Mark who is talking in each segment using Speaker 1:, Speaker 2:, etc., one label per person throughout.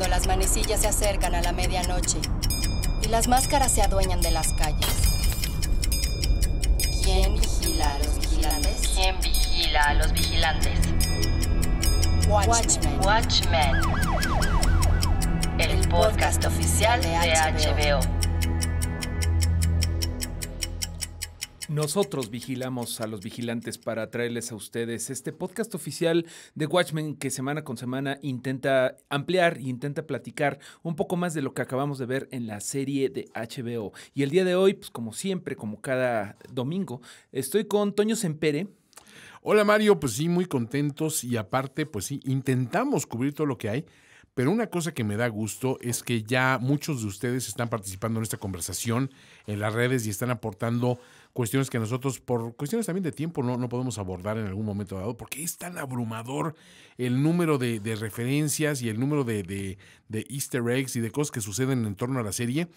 Speaker 1: cuando las manecillas se acercan a la medianoche y las máscaras se adueñan de las calles. ¿Quién vigila a los vigilantes? ¿Quién vigila a los vigilantes? Watchmen. Watchmen. El podcast oficial de HBO. Nosotros vigilamos a los vigilantes para traerles a ustedes este podcast oficial de Watchmen que semana con semana intenta ampliar e intenta platicar un poco más de lo que acabamos de ver en la serie de HBO. Y el día de hoy, pues como siempre, como cada domingo, estoy con Toño Sempere. Hola Mario, pues sí, muy contentos y aparte, pues sí, intentamos cubrir
Speaker 2: todo lo que hay. Pero una cosa que me da gusto es que ya muchos de ustedes están participando en esta conversación en las redes y están aportando cuestiones que nosotros por cuestiones también de tiempo no, no podemos abordar en algún momento dado, porque es tan abrumador el número de, referencias y el número de, easter eggs y de cosas que suceden en torno a la serie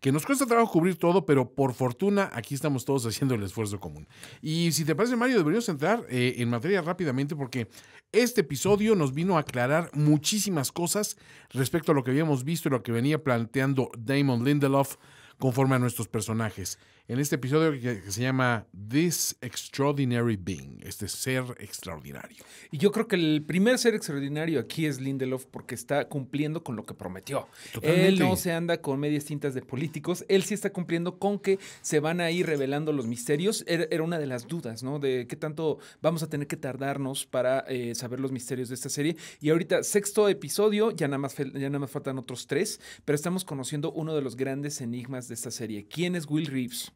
Speaker 2: que nos cuesta trabajo cubrir todo, pero por fortuna aquí estamos todos haciendo el esfuerzo común. Y si te parece, Mario, deberíamos entrar eh, en materia rápidamente porque este episodio nos vino a aclarar muchísimas cosas respecto a lo que habíamos visto y lo que venía planteando Damon Lindelof conforme a nuestros personajes. En este episodio que, se llama This Extraordinary
Speaker 1: Being, este ser extraordinario. Y yo creo que el primer ser extraordinario aquí es Lindelof porque está cumpliendo con lo que prometió. Él no se anda con medias tintas de políticos, él sí está cumpliendo con que se van a ir revelando los misterios. Era, una de las dudas, ¿no? De qué tanto vamos a tener que tardarnos para eh, saber los misterios de esta serie. Y ahorita, sexto episodio, ya nada, más, ya nada más faltan otros tres, pero estamos conociendo uno de los grandes enigmas de esta serie. ¿Quién es Will Reeves?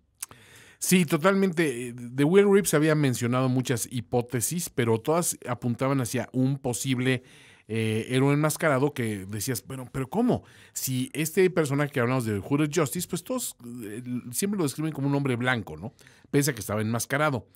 Speaker 1: Sí, totalmente. De Will Reeves había
Speaker 2: mencionado muchas hipótesis, pero todas apuntaban hacia un posible eh, héroe enmascarado que decías, bueno, pero ¿cómo? Si este personaje que hablamos de Hooded Justice, pues todos eh, siempre lo describen como un hombre blanco, ¿no? Pese a que estaba enmascarado.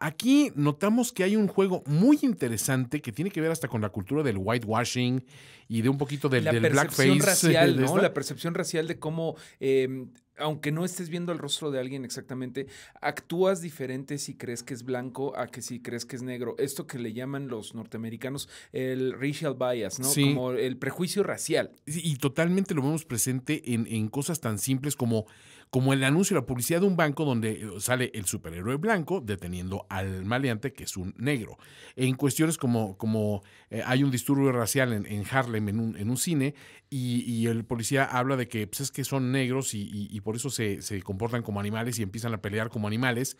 Speaker 2: Aquí notamos que hay un juego muy interesante que tiene que ver hasta con la cultura del whitewashing y de un poquito del, la percepción eh, Racial, ¿no? La
Speaker 1: percepción racial de cómo, em, aunque no estés viendo el rostro de alguien exactamente, actúas diferente si crees que es blanco a que si crees que es negro. Esto que le llaman los norteamericanos el racial bias, ¿no? Como el prejuicio racial.
Speaker 2: Y, totalmente lo vemos presente en cosas tan simples como como el anuncio de la publicidad de un banco donde eh, sale el superhéroe blanco deteniendo al maleante, que es un negro. En cuestiones como, como eh, hay un disturbio racial en, Harlem, en un, en un cine, y, el policía habla de que pues, es que son negros y, y por eso se, se comportan como animales y empiezan a pelear como animales,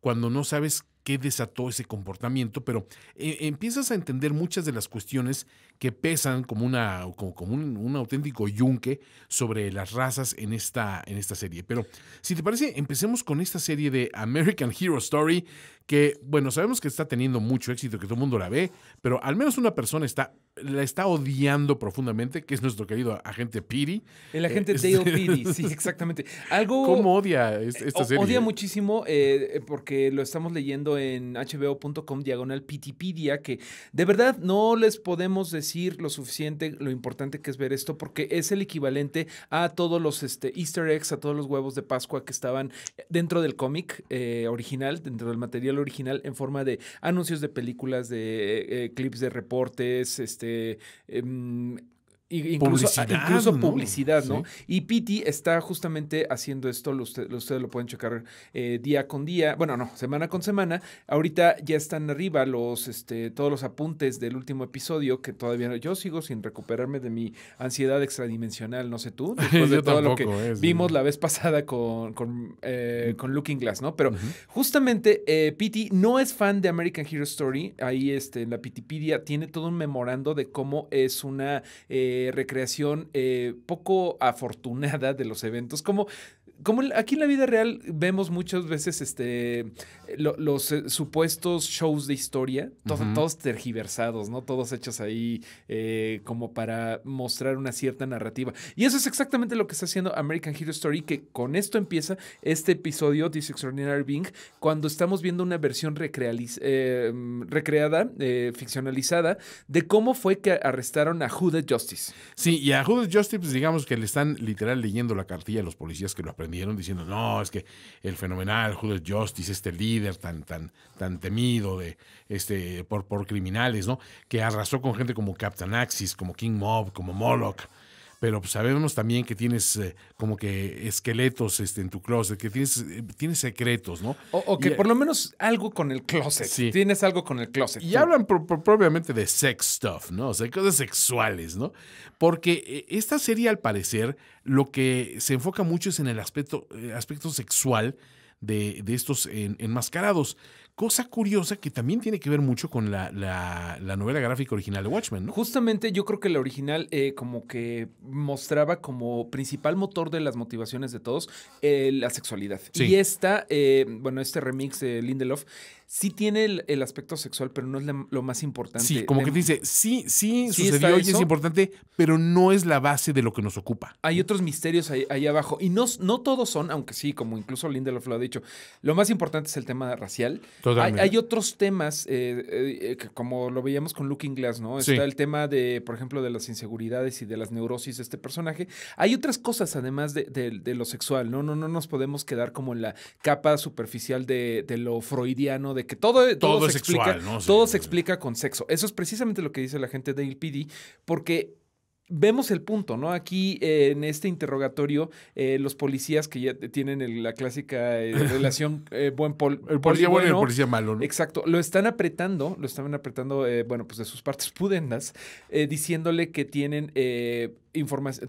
Speaker 2: cuando no sabes qué desató ese comportamiento, pero eh, empiezas a entender muchas de las cuestiones que pesan como, una, como, un, auténtico yunque sobre las razas en esta, en esta serie. Pero si te parece, empecemos con esta serie de American Hero Story, que bueno, sabemos que está teniendo mucho éxito, que todo el mundo la ve, pero al menos una persona está la está odiando profundamente, que es nuestro querido agente Piri. El agente eh, Dale sí, exactamente. ¿Cómo odia esta serie? Odia
Speaker 1: muchísimo eh, porque lo estamos leyendo en hbo.com diagonal pitipedia, que de verdad no les podemos decir lo suficiente, lo importante que es ver esto, porque es el equivalente a todos los este, easter eggs, a todos los huevos de Pascua que estaban dentro del cómic eh, original, dentro del material original, en forma de anuncios de películas, de eh, eh, clips de reportes, este... Em, Incluso publicidad, incluso publicidad ¿no? Y Piti está justamente haciendo esto, ustedes lo pueden checar día con día, bueno, no, semana con semana. Ahorita ya están arriba los, este, todos los apuntes del último episodio, que todavía yo sigo sin recuperarme de mi ansiedad extradimensional, no sé tú, después de todo lo que vimos la vez pasada con, con, Looking Glass, ¿no? Pero justamente eh, Piti no es fan de American Hero Story, ahí este, en la Pitipedia tiene todo un memorando de cómo es una... Eh, eh, recreación eh, poco afortunada de los eventos, como como aquí en la vida real vemos muchas veces este, los eh, supuestos shows de historia, todos tergiversados, ¿no? Todos hechos ahí eh, como para mostrar una cierta narrativa. Y eso es exactamente lo que está haciendo American Hero Story, que con esto empieza este episodio, This Extraordinary Being, cuando estamos viendo una versión eh, recreada, ficcionalizada, de cómo fue que arrestaron a Judas Justice. Sí, y a Judas Justice, pues, digamos que le están literal leyendo la cartilla a los policías
Speaker 2: que lo aprendieron Vinieron diciendo, no, es que el fenomenal Judas Justice, este líder tan, tan, tan temido de, este, por, por criminales, ¿no? Que arrasó con gente como Captain Axis, como King Mob, como Moloch, pero pues, sabemos también que tienes eh, como que esqueletos este, en tu closet, que tienes, eh, tienes secretos, ¿no? O, que por lo
Speaker 1: menos algo con el
Speaker 2: closet. Sí. Tienes algo con el closet. Y hablan propiamente de sex stuff, ¿no? O sea, cosas sexuales, ¿no? Porque eh, esta serie, al parecer, lo que se enfoca mucho es en el aspecto, aspecto sexual de, de estos en, enmascarados, Cosa curiosa que también tiene que ver mucho con la, novela gráfica original de Watchmen, ¿no?
Speaker 1: Justamente yo creo que la original eh, como que mostraba como principal motor de las motivaciones de todos eh, la sexualidad. Y esta, eh, bueno, este remix de Lindelof sí tiene el, aspecto sexual, pero no es lo más importante. Sí, como que dice,
Speaker 2: sí, sí, sucedió y es importante, pero no es la base de lo que nos ocupa.
Speaker 1: Hay otros misterios ahí, abajo y no, no todos son, aunque sí, como incluso Lindelof lo ha dicho, lo más importante es el tema racial. Hay, otros temas, eh, eh, como lo veíamos con Looking Glass, ¿no? Está el tema de, por ejemplo, de las inseguridades y de las neurosis de este personaje. Hay otras cosas, además de, lo sexual, ¿no? ¿no? No nos podemos quedar como en la capa superficial de, lo freudiano, de que todo, todo, se explica, ¿no? todo se explica con sexo. Eso es precisamente lo que dice la gente de LPD, porque vemos el punto, ¿no? Aquí eh, en este interrogatorio, eh, los policías que ya tienen la clásica eh, relación buen pol, el policía bueno, y el policía malo, ¿no? Exacto, lo están apretando, lo estaban apretando, bueno, pues de sus partes pudendas, diciéndole que tienen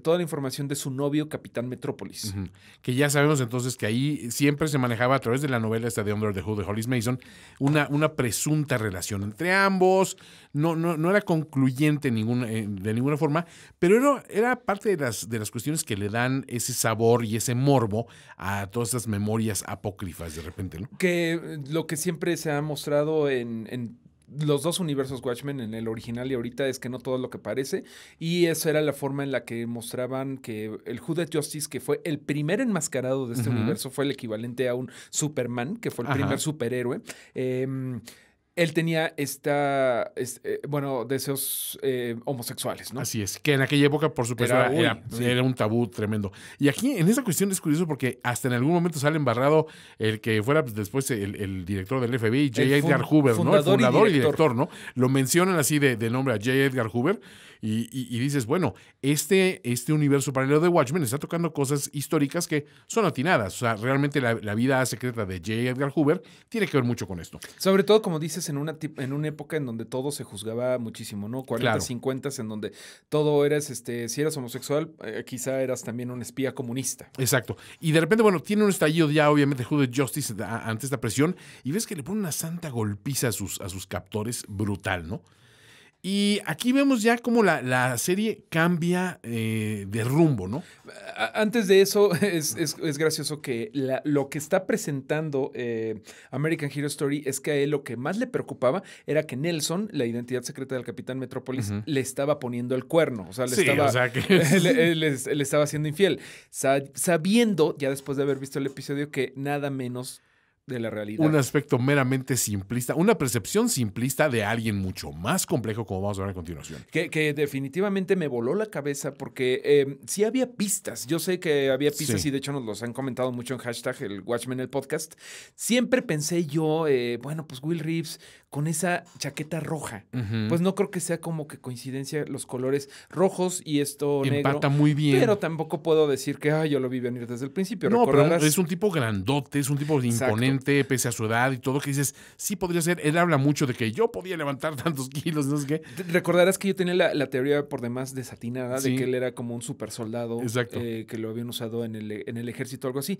Speaker 1: toda la información de su novio, Capitán Metrópolis.
Speaker 2: Que ya sabemos entonces que ahí siempre se manejaba a través de la novela esta de Under the Hood de Hollis Mason, una, una presunta relación entre ambos, no, no, no era concluyente eh, de ninguna forma, pero era, parte de las, de las cuestiones que le dan ese sabor y ese morbo a todas esas memorias apócrifas de repente. ¿no?
Speaker 1: Que eh, lo que siempre se ha mostrado en, los dos universos Watchmen, en el original y ahorita, es que no todo lo que parece. Y esa era la forma en la que mostraban que el Judas Justice, que fue el primer enmascarado de este universo, fue el equivalente a un Superman, que fue el primer superhéroe. Em, él tenía esta, eh, bueno, deseos eh, homosexuales, ¿no? Así
Speaker 2: es, que en aquella época, por supuesto, era, un tabú tremendo. Y aquí, en esa cuestión, es curioso porque hasta en algún momento sale embarrado el que fuera pues, después el, director del FBI, J. Edgar Hoover, ¿no? El fundador y director. ¿no? Lo mencionan así de, de nombre a J. Edgar Hoover y, dices, bueno, este, este universo paralelo de Watchmen está tocando cosas históricas que son atinadas. O sea, realmente la, vida secreta de J. Edgar Hoover tiene que ver mucho con esto.
Speaker 1: Sobre todo, como dices, en una, en una época en donde todo se juzgaba muchísimo, ¿no? 40, claro. 50, en donde todo eras, este, si eras homosexual, eh, quizá eras también un espía comunista. Exacto.
Speaker 2: Y de repente, bueno, tiene un estallido ya, obviamente, Jude Justice ante esta presión y ves que le pone una santa golpiza a sus, a sus captores brutal, ¿no? Y aquí vemos ya cómo la, serie cambia eh, de rumbo, ¿no?
Speaker 1: Antes de eso, es, gracioso que lo que está presentando eh, American Hero Story es que a él lo que más le preocupaba era que Nelson, la identidad secreta del Capitán Metrópolis, le estaba poniendo el cuerno. O sea, le, estaba, haciendo le, estaba infiel. Sabiendo, ya después de haber visto el episodio, que nada menos de la realidad. Un
Speaker 2: aspecto meramente simplista, una percepción simplista de alguien mucho más complejo, como vamos a ver a continuación.
Speaker 1: Que, definitivamente me voló la cabeza porque si eh, sí había pistas. Yo sé que había pistas y de hecho nos los han comentado mucho en hashtag el Watchmen, el podcast. Siempre pensé yo, eh, bueno, pues Will Reeves, con esa chaqueta roja. Pues no creo que sea como que coincidencia los colores rojos y esto Empata muy bien. Pero tampoco puedo decir que yo lo vi venir desde el principio. No, pero es un
Speaker 2: tipo grandote, es un tipo imponente, pese a su edad y todo, que dices, sí podría ser. Él habla mucho de que yo
Speaker 1: podía levantar tantos kilos, no sé qué. Recordarás que yo tenía la, teoría por demás desatinada de que él era como un super soldado eh, que lo habían usado en el, en el ejército o algo así.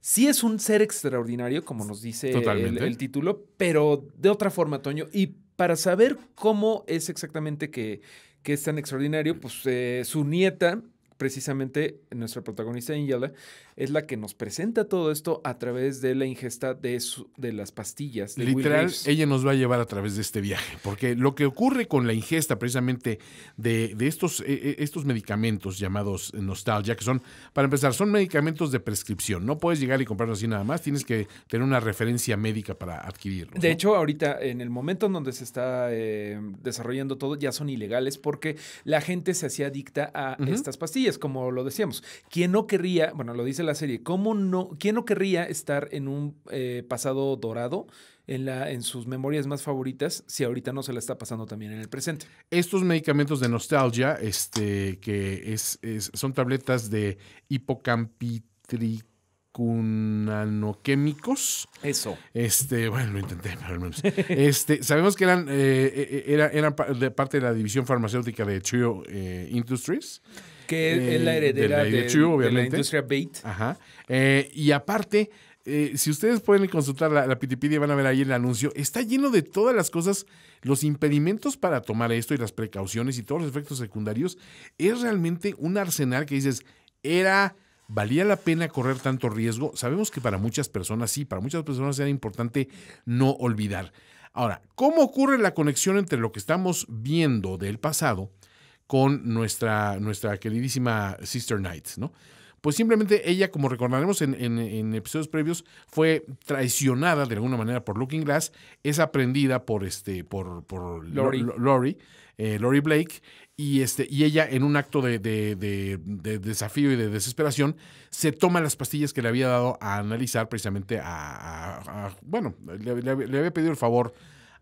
Speaker 1: Sí es un ser extraordinario, como nos dice el, título, pero de otra forma, Toño. Y para saber cómo es exactamente que, que es tan extraordinario, pues eh, su nieta, precisamente nuestra protagonista Angela, es la que nos presenta todo esto a través de la ingesta de, de las pastillas. Literal,
Speaker 2: ella nos va a llevar a través de este viaje, porque lo que ocurre con la ingesta precisamente de, estos, e, e, estos medicamentos llamados nostalgia, que son, para empezar, son medicamentos de prescripción. No puedes llegar y comprarlos así nada más, tienes que tener una referencia médica para adquirirlos.
Speaker 1: De hecho, ahorita, en el momento en donde se está eh, desarrollando todo, ya son ilegales porque la gente se hacía adicta a estas pastillas, como lo decíamos. Quien no querría, bueno, lo dice la serie. ¿Cómo no? ¿Quién no querría estar en un eh, pasado dorado? En, la, en sus memorias más favoritas, si ahorita no se la está pasando también en el presente. Estos medicamentos de nostalgia,
Speaker 2: este, que es, son tabletas de hipocampitric Eso. Este, bueno, lo intenté, pero al menos. Este, sabemos que eran, eh, eh, era, de parte de la división farmacéutica de Trio Industries que eh, es la heredera de la, industria Bait. Eh, y aparte, eh, si ustedes pueden consultar la, la van a ver ahí el anuncio, está lleno de todas las cosas, los impedimentos para tomar esto y las precauciones y todos los efectos secundarios. Es realmente un arsenal que dices, era, valía la pena correr tanto riesgo. Sabemos que para muchas personas sí, para muchas personas era importante no olvidar. Ahora, ¿cómo ocurre la conexión entre lo que estamos viendo del pasado? con nuestra, nuestra queridísima Sister Knight, ¿no? Pues simplemente ella, como recordaremos en, en, episodios previos, fue traicionada de alguna manera por Looking Glass, es aprendida por este, por, por Lori. Lori, eh, Lori Blake, y, este, y ella, en un acto de, desafío y de desesperación, se toma las pastillas que le había dado a analizar precisamente a. bueno, le había pedido el favor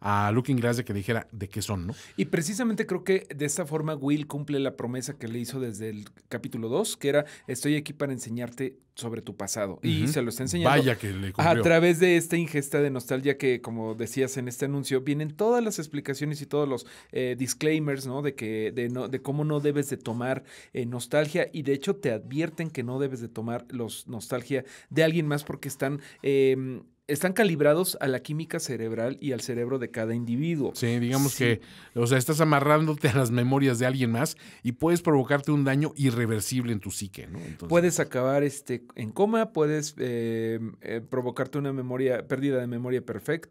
Speaker 2: a Looking Glass de que dijera de qué son, ¿no? Y
Speaker 1: precisamente creo que de esta forma Will cumple la promesa que le hizo desde el capítulo 2, que era estoy aquí para enseñarte sobre tu pasado. Y se lo está enseñando. Vaya que le A través de esta ingesta de nostalgia que, como decías en este anuncio, vienen todas las explicaciones y todos los eh, disclaimers, ¿no? De que, de no, de cómo no debes de tomar eh, nostalgia. Y de hecho te advierten que no debes de tomar los nostalgia de alguien más porque están eh, están calibrados a la química cerebral y al cerebro de cada individuo. Sí, digamos que, o sea, estás amarrándote a las memorias de alguien más
Speaker 2: y puedes provocarte un daño irreversible en tu psique, ¿no?
Speaker 1: puedes acabar este, en coma, puedes eh, eh, provocarte una memoria, pérdida de memoria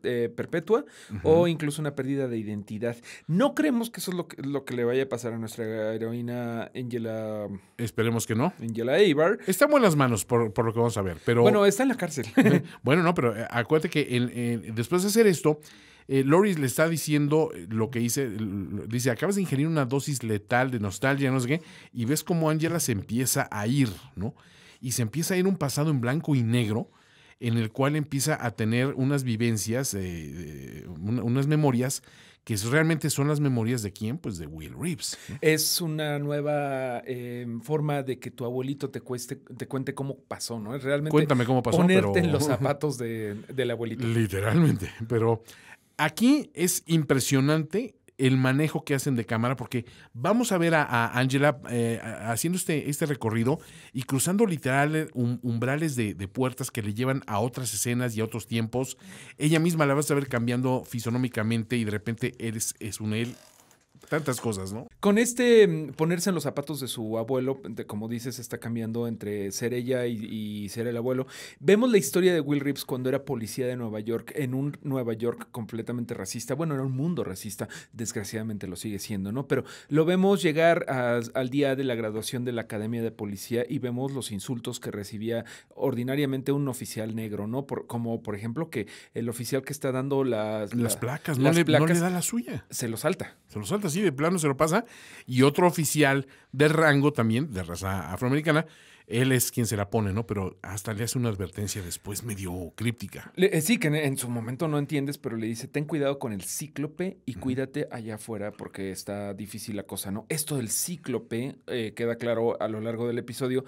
Speaker 1: eh, perpetua o incluso una pérdida de identidad. No creemos que eso es lo que, le vaya a pasar a nuestra heroína Angela. Esperemos que no. Angela Eibar. Estamos en las manos, por, por lo que vamos
Speaker 2: a ver, pero. Bueno, está en la cárcel. bueno, no, pero eh, acuérdate que después de hacer esto, eh, Loris le está diciendo lo que dice, dice, acabas de ingerir una dosis letal de nostalgia, no sé qué, y ves cómo Angela se empieza a ir, ¿no? Y se empieza a ir un pasado en blanco y negro, en el cual empieza a tener unas vivencias, eh, unas memorias que realmente son las memorias de quién, pues de Will
Speaker 1: Reeves. Es una nueva eh, forma de que tu abuelito te, cueste, te cuente cómo pasó, ¿no? Realmente Cuéntame cómo pasó. Ponerte en los zapatos de, del abuelito. Literalmente,
Speaker 2: pero aquí es impresionante el manejo que hacen de cámara, porque vamos a ver a, Angela eh, haciendo este, este, recorrido y cruzando literal eh, um, umbrales de, puertas que le llevan a otras escenas y a otros tiempos. Ella misma la vas a ver cambiando fisonómicamente y de repente eres, es un él Tantas cosas, ¿no?
Speaker 1: Con este mm, ponerse en los zapatos de su abuelo, como dices, está cambiando entre ser ella y, ser el abuelo. Vemos la historia de Will Reeves cuando era policía de Nueva York, en un Nueva York completamente racista. Bueno, era un mundo racista, desgraciadamente lo sigue siendo, ¿no? Pero lo vemos llegar al día de la graduación de la Academia de Policía y vemos los insultos que recibía ordinariamente un oficial negro, ¿no? Por, como por ejemplo que el oficial que está dando las, placas, placas, no le da
Speaker 2: la suya. Se lo salta. Se lo salta, Sí, de plano se lo pasa. Y otro oficial de rango también, de raza afroamericana, él es quien se la pone, ¿no? Pero hasta le hace una advertencia después medio críptica.
Speaker 1: Eh, sí, que en, su momento no entiendes, pero le dice, ten cuidado con el cíclope y cuídate allá afuera porque está difícil la cosa, ¿no? Esto del cíclope eh, queda claro a lo largo del episodio,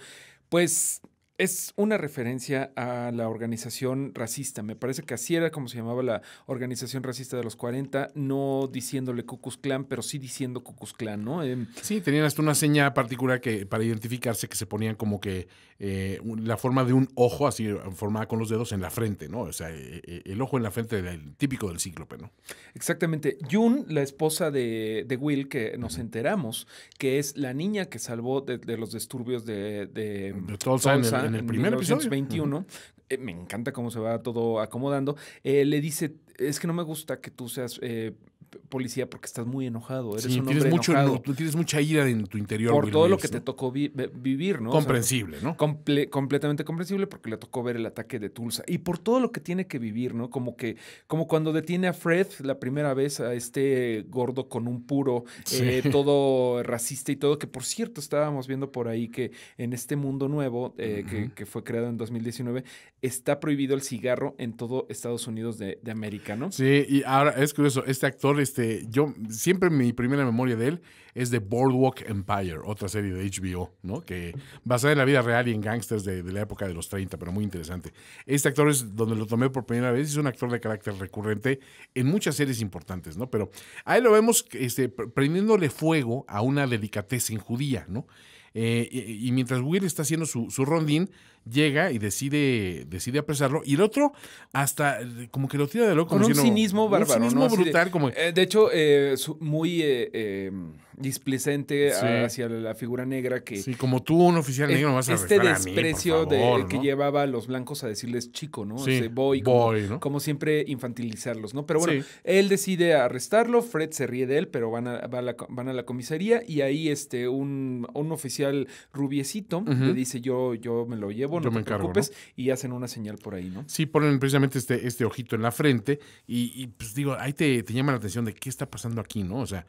Speaker 1: pues es una referencia a la organización racista. Me parece que así era como se llamaba la organización racista de los 40, no diciéndole Cucus Clan, pero sí diciendo Cucus Clan, ¿no? Em, sí, tenían
Speaker 2: hasta una seña particular que para identificarse que se ponían como que eh, la forma de un ojo así eh, formada con los dedos en la frente, ¿no? O sea, eh, el ojo en la frente del típico del cíclope, ¿no?
Speaker 1: Exactamente. June, la esposa de, Will, que nos enteramos que es la niña que salvó de, los disturbios de, de, en el primer episodio. 21 eh, me encanta cómo se va todo acomodando. Eh, le dice, es que no me gusta que tú seas eh, policía porque estás muy enojado. Eres un tienes mucho, enojado. tienes mucha ira en tu interior. Por todo lo que te tocó vivir, ¿no? Comprensible, ¿no? completamente comprensible porque le tocó ver el ataque de Tulsa. Y por todo lo que tiene que vivir, ¿no? Como que, como cuando detiene a Fred la primera vez a este gordo con un puro, eh, todo racista y todo, que por cierto estábamos viendo por ahí que en este mundo nuevo eh, que, fue creado en 2019 está prohibido el cigarro en todo Estados Unidos de, de América, ¿no? Sí, y ahora
Speaker 2: es curioso, este actor este, yo siempre mi primera memoria de él es de Boardwalk Empire, otra serie de HBO, ¿no? Que basada en la vida real y en gangsters de, la época de los 30, pero muy interesante. Este actor es donde lo tomé por primera vez, es un actor de carácter recurrente en muchas series importantes, ¿no? Pero ahí lo vemos este, prendiéndole fuego a una delicatez En judía, ¿no? Eh, y, mientras Will está haciendo su, su rondín, llega y decide, decide apresarlo. Y el otro hasta eh, como que lo tira de loco. Con un cinismo bárbaro. Un cinismo brutal. De, como...
Speaker 1: Eh, de hecho, eh, muy eh, eh displicente hacia la figura negra que... Sí, como tú, un oficial negro, no vas a Este desprecio a mí, de, que llevaba a los blancos a decirles chico, ¿no? boy, como, siempre infantilizarlos, ¿no? Pero bueno, él decide arrestarlo, Fred se ríe de él, pero van a, la, van a la comisaría y ahí este, un, un oficial rubiecito le dice yo, yo me lo llevo no me encargo, y hacen una señal por ahí, ¿no?
Speaker 2: Sí, ponen precisamente este, este ojito en la frente y, pues digo, ahí te, llama la atención de qué está pasando aquí, ¿no? O sea,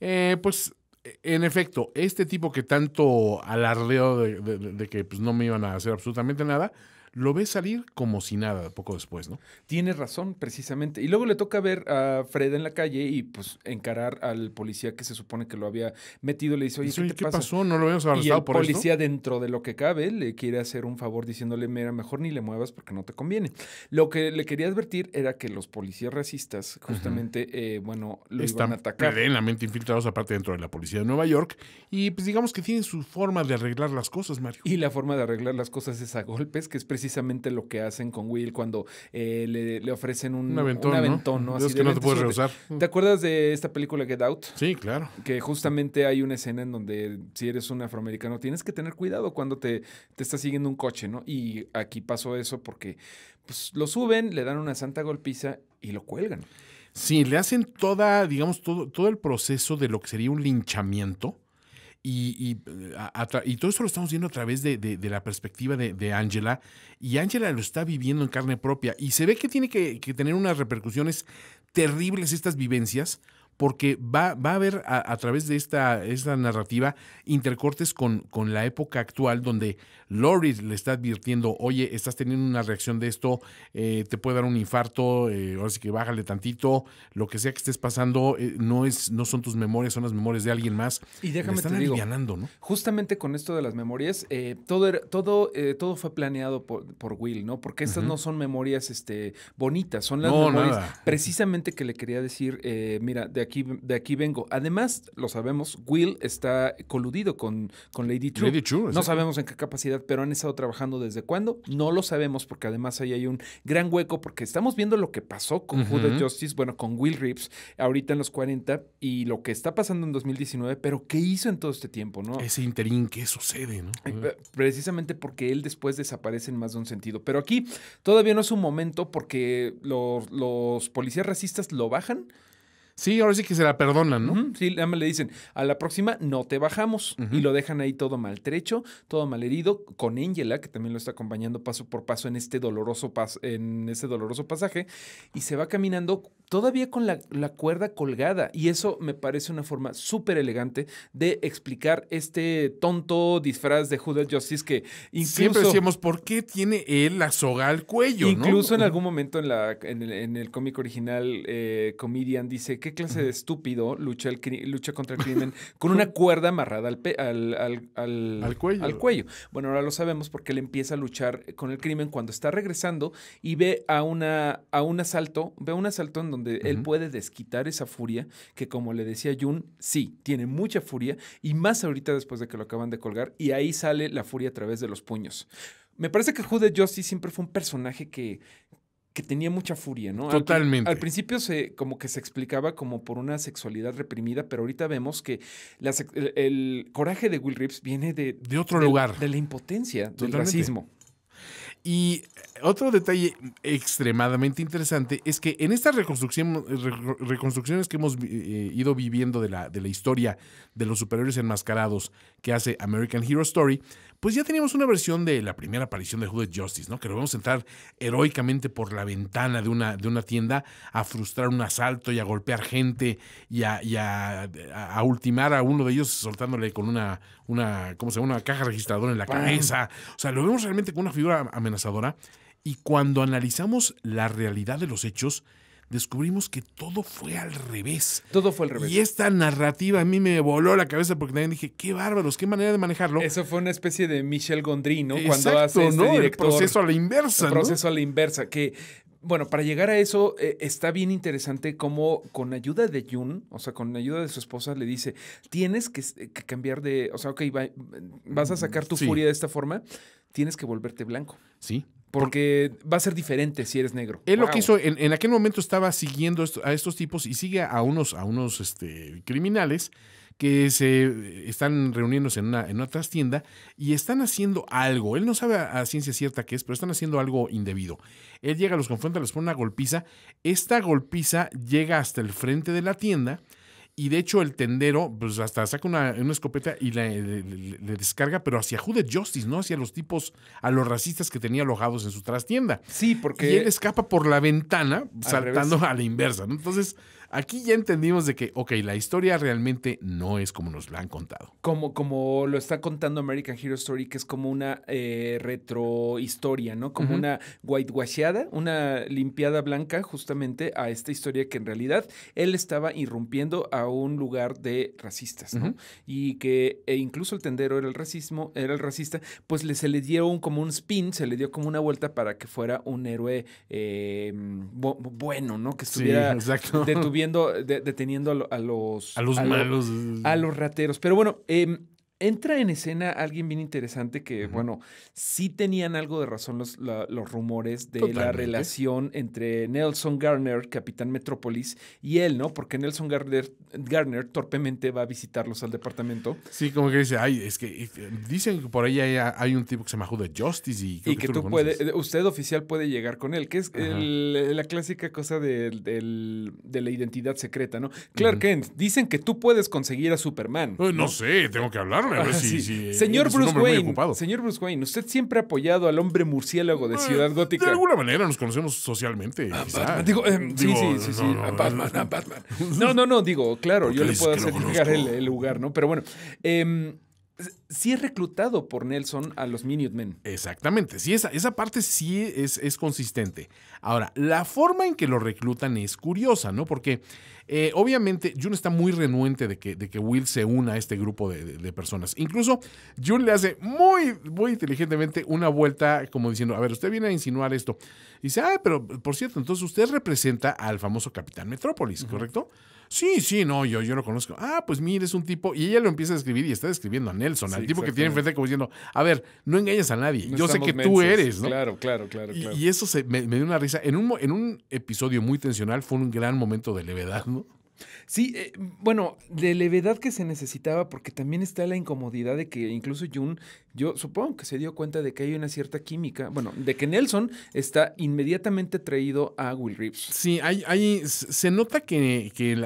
Speaker 2: eh, pues en efecto, este tipo que tanto alardeó de, que pues, no me iban a hacer absolutamente nada,
Speaker 1: lo ve salir como si nada poco después, ¿no? Tiene razón, precisamente. Y luego le toca ver a Fred en la calle y pues encarar al policía que se supone que lo había metido. Le dice, oye, ¿qué, pasó? No lo habíamos arrestado y el policía, dentro de lo que cabe, le quiere hacer un favor diciéndole, mira, mejor ni le muevas porque no te conviene. Lo que le quería advertir era que los policías racistas, justamente, eh, bueno, lo Están iban a atacar.
Speaker 2: mente infiltrados, aparte dentro de la policía de Nueva York. Y
Speaker 1: pues digamos que tienen su forma de arreglar las cosas, Mario. Y la forma de arreglar las cosas es a golpes, que es precisamente precisamente lo que hacen con Will cuando eh, le, ofrecen un, aventón, ¿no? que no te puedes rehusar. ¿Te acuerdas de esta película Get Out? Sí, claro. Que justamente hay una escena en donde si eres un afroamericano tienes que tener cuidado cuando te, te está siguiendo un coche, ¿no? Y aquí pasó eso porque pues, lo suben, le dan una santa golpiza y lo cuelgan.
Speaker 2: Sí, le hacen toda, digamos, todo, todo el proceso de lo que sería un linchamiento y, y, eh, todo eso lo estamos viendo a través de, la perspectiva de Ángela. Y Ángela lo está viviendo en carne propia. Y se ve que tiene que tener unas repercusiones terribles estas vivencias porque va, va a haber a, través de esta, esta narrativa intercortes con, con, la época actual donde Lori le está advirtiendo, oye, estás teniendo una reacción de esto, eh, te puede dar un infarto, eh, ahora sí que bájale tantito, lo que sea que estés pasando eh, no, es, no son tus memorias, son las memorias de alguien más. Y déjame le están te ¿no?
Speaker 1: justamente con esto de las memorias, eh, todo, er, todo, todo fue planeado por, por Will, ¿no? Porque estas no son memorias este, bonitas, son las memorias precisamente que le quería decir, mira, de aquí, de aquí vengo. Además, lo sabemos, Will está coludido con, con Lady True. no sabemos en qué capacidad, pero han estado trabajando desde cuándo. No lo sabemos porque además ahí hay un gran hueco porque estamos viendo lo que pasó con Justice, bueno, con Will Rips ahorita en los 40 y lo que está pasando en 2019, pero qué hizo en todo este tiempo, ¿no? Ese interín, ¿qué sucede, no? Eh, precisamente porque él después desaparece en más de un sentido. Pero aquí todavía no es un momento porque los, los policías racistas lo bajan Sí, ahora sí que se la perdonan, ¿no? Sí, le dicen, a la próxima no te bajamos. Y lo dejan ahí todo maltrecho, todo malherido, con Angela, que también lo está acompañando paso por paso en este doloroso, en ese doloroso pasaje, y se va caminando todavía con la, cuerda colgada. Y eso me parece una forma súper elegante de explicar este tonto disfraz de Judas Justice que Siempre decíamos, ¿por qué tiene él la soga al cuello? Incluso en algún momento en, la, en, el, cómic original, eh, Comedian dice qué clase de estúpido lucha, contra el crimen con una cuerda amarrada al, cuello. Bueno, ahora lo sabemos porque él empieza a luchar con el crimen cuando está regresando y ve a, un asalto, ve a un asalto en donde él puede desquitar esa furia que como le decía Jun, sí, tiene mucha furia y más ahorita después de que lo acaban de colgar y ahí sale la furia a través de los puños. Me parece que Jude Justice siempre fue un personaje que, que tenía mucha furia, ¿no? Totalmente. Al, principio se como que se explicaba como por una sexualidad reprimida, pero ahorita vemos que el, coraje de Will Reeves viene de, de otro lugar. De la impotencia, del racismo.
Speaker 2: Y otro detalle extremadamente interesante es que en estas reconstrucciones que hemos eh, ido viviendo de la, de la historia de los superiores enmascarados que hace American Hero Story, pues ya teníamos una versión de la primera aparición de Judas Justice, ¿no? Que lo vemos entrar heroicamente por la ventana de una, de una tienda a frustrar un asalto y a golpear gente y a, y a, ultimar a uno de ellos soltándole con una, una, llama? Una caja registradora en la cabeza. O sea, lo vemos realmente con una figura amenazadora. Y cuando analizamos la realidad de los hechos, descubrimos que todo fue al revés. Todo fue al revés. Y esta narrativa a mí me voló la cabeza porque también dije, qué
Speaker 1: bárbaros, qué manera de manejarlo. Eso fue una especie de Michel Gondry, ¿no? Cuando hace este el proceso a la inversa. proceso a la inversa, que bueno, para llegar a eso, eh, está bien interesante cómo con ayuda de Jun, o sea, con ayuda de su esposa, le dice, tienes que, eh, cambiar de, o sea, ok, vas a sacar tu furia de esta forma, tienes que volverte blanco. Sí. Porque va a ser diferente si eres negro. Él lo que hizo, en, aquel momento estaba siguiendo a estos
Speaker 2: tipos y sigue a unos, a unos este, criminales que se están reuniéndose en una, en trastienda y están haciendo algo. Él no sabe a, ciencia cierta qué es, pero están haciendo algo indebido. Él llega, los confronta, les pone una golpiza. Esta golpiza llega hasta el frente de la tienda y de hecho, el tendero, pues hasta saca una, escopeta y le, descarga, pero hacia Jude Justice, ¿no? Hacia los tipos, a los racistas que tenía alojados en su trastienda. Sí, porque. Y él escapa por la ventana, saltando a la inversa, ¿no? Entonces, Aquí ya entendimos de que, ok, la historia realmente no es como nos la han contado.
Speaker 1: Como, como lo está contando American Hero Story, que es como una eh, retrohistoria, ¿no? Como una white una una limpiada blanca justamente a esta historia que en realidad él estaba irrumpiendo a un lugar de racistas, ¿no? Y que e incluso el tendero era el racismo, era el racista, pues se le dio un, como un spin, se le dio como una vuelta para que fuera un héroe eh, bueno, ¿no? Que estuviera, sí, exacto deteniendo a, los... A los malos. a los rateros. Pero bueno, eh, entra en escena alguien bien interesante que, bueno, sí tenían algo de razón los, los rumores de la relación entre Nelson Garner, capitán Metrópolis, y él, ¿no? Porque Nelson Garner, Garner torpemente va a visitarlos al departamento. Sí, como que
Speaker 2: dice, ay, es que dicen que por ahí hay, un tipo que se llama Justice y, creo y que, tú, puedes,
Speaker 1: eh, usted oficial puede llegar con él, que es eh, la clásica cosa de, la identidad secreta, ¿no? Clark Kent, dicen que tú puedes conseguir a Superman. no,
Speaker 2: sé, tengo que hablarlo. Ah, sí, eh, Señor
Speaker 1: Bruce Wayne. usted siempre ha apoyado al hombre murciélago de ah, Ciudad Gótica. De alguna manera nos conocemos socialmente. Ah, eh, digo, sí, sí, sí, sí. No, Batman, no, Batman. No, no, no, digo, claro, yo le puedo hacer llegar el, lugar, ¿no? Pero bueno. Em, sí es reclutado por Nelson a los Minutemen. Exactamente, sí, esa, esa parte
Speaker 2: sí es, es consistente. Ahora, la forma en que lo reclutan es curiosa, ¿no? Porque eh, obviamente, June está muy renuente de que, de que Will se una a este grupo de, personas. Incluso June le hace muy, muy inteligentemente una vuelta como diciendo, a ver, usted viene a insinuar esto. Dice, ah, pero por cierto, entonces usted representa al famoso Capitán Metrópolis, ¿correcto? Sí, sí, no, yo, yo lo conozco. Ah, pues mire, es un tipo. Y ella lo empieza a escribir y está describiendo a Nelson, al tipo que tiene enfrente como diciendo, a ver, no engañas a nadie. yo sé que tú eres, ¿no? Claro, claro, claro. Y, claro. eso se, me, dio una risa. En un, en un episodio muy tensional fue un gran momento de
Speaker 1: levedad, ¿no? Sí, eh, bueno, de levedad que se necesitaba, porque también está la incomodidad de que incluso June, yo supongo que se dio cuenta de que hay una cierta química, bueno, de que Nelson está inmediatamente traído a Will Reeves. Sí, hay, hay se nota
Speaker 2: que, en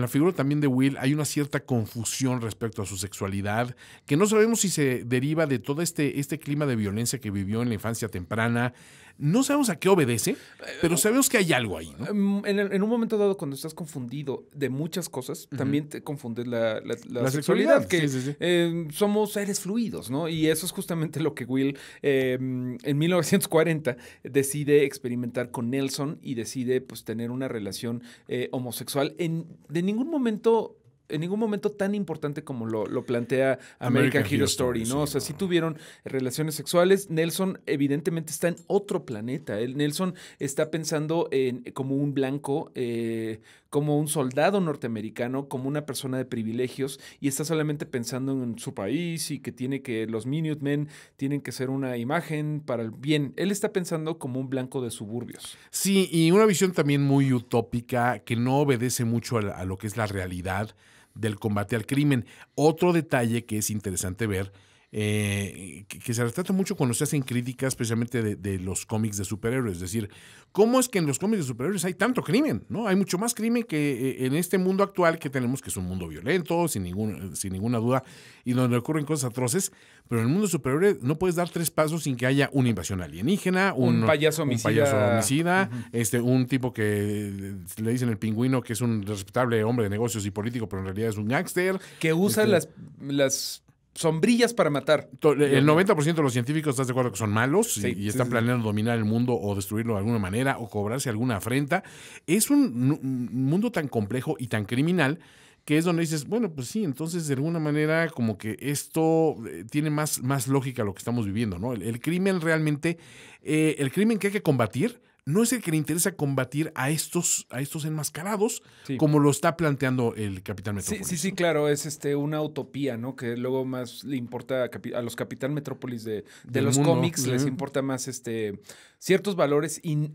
Speaker 2: la figura también de Will hay una cierta confusión respecto a su sexualidad, que no sabemos si se deriva de todo este, este clima de violencia que vivió en la infancia temprana. No sabemos a qué obedece, pero eh, sabemos que hay algo ahí.
Speaker 1: ¿no? Em, en, un momento dado, cuando estás confundido de muchas cosas, también te confundes la, sexualidad, que em, somos seres fluidos, ¿no? Y eso es justamente lo que Will em, en 1940 decide experimentar con Nelson y decide pues tener una relación eh, homosexual. En, de ningún momento en ningún momento tan importante como lo, plantea American, Hero, Story, ¿no? o sea, si tuvieron relaciones sexuales. Nelson evidentemente está en otro planeta. El Nelson está pensando en, eh, como un blanco, eh, como un soldado norteamericano, como una persona de privilegios y está solamente pensando en su país y que tiene que los Minutemen tienen que ser una imagen para el bien. Él está pensando como un blanco de suburbios.
Speaker 2: Sí, y una visión también muy utópica que no obedece mucho a, a lo que es la realidad del combate al crimen. Otro detalle que es interesante ver eh, que, se retrata mucho cuando se hacen críticas especialmente de, los cómics de superhéroes. Es decir, ¿cómo es que en los cómics de superhéroes hay tanto crimen? ¿no? Hay mucho más crimen que eh, en este mundo actual que tenemos, que es un mundo violento, sin, ningún, eh, sin ninguna duda, y donde ocurren cosas atroces. Pero en el mundo de superhéroes no puedes dar tres pasos sin que haya una invasión alienígena, un, payaso homicida, un, este, un tipo que le dicen el pingüino que es un respetable hombre de negocios y político, pero en realidad es un gángster. Que usa este, las
Speaker 1: sombrillas para matar. Eh, el
Speaker 2: 90% de los científicos, ¿estás de acuerdo que son malos y, están planeando dominar el mundo o destruirlo de alguna manera o cobrarse alguna afrenta? Es un, mundo tan complejo y tan criminal que es donde dices, bueno, pues sí, entonces de alguna manera como que esto eh, tiene más, más lógica lo que estamos viviendo, ¿no? El, crimen realmente, eh, el crimen que hay que combatir no es el que le interesa combatir a estos, a estos enmascarados, como lo está planteando el Capitán Metrópolis. Sí, sí,
Speaker 1: sí, claro, es este, una utopía, ¿no? Que luego más le importa a, los Capitán Metrópolis de, los cómics, les importa más este, ciertos valores y,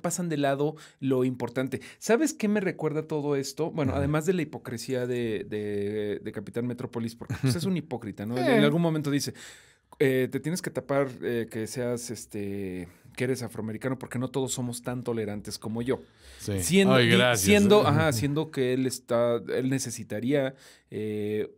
Speaker 1: pasan de lado lo importante. ¿Sabes qué me recuerda todo esto? Bueno, además de la hipocresía de, Capitán Metrópolis, porque pues, es un hipócrita, ¿no? En algún momento dice, eh, te tienes que tapar eh, que seas este que eres afroamericano porque no todos somos tan tolerantes como yo. Sí. Siendo, Ay, Siendo, ¿eh? ajá, que él está, él necesitaría eh,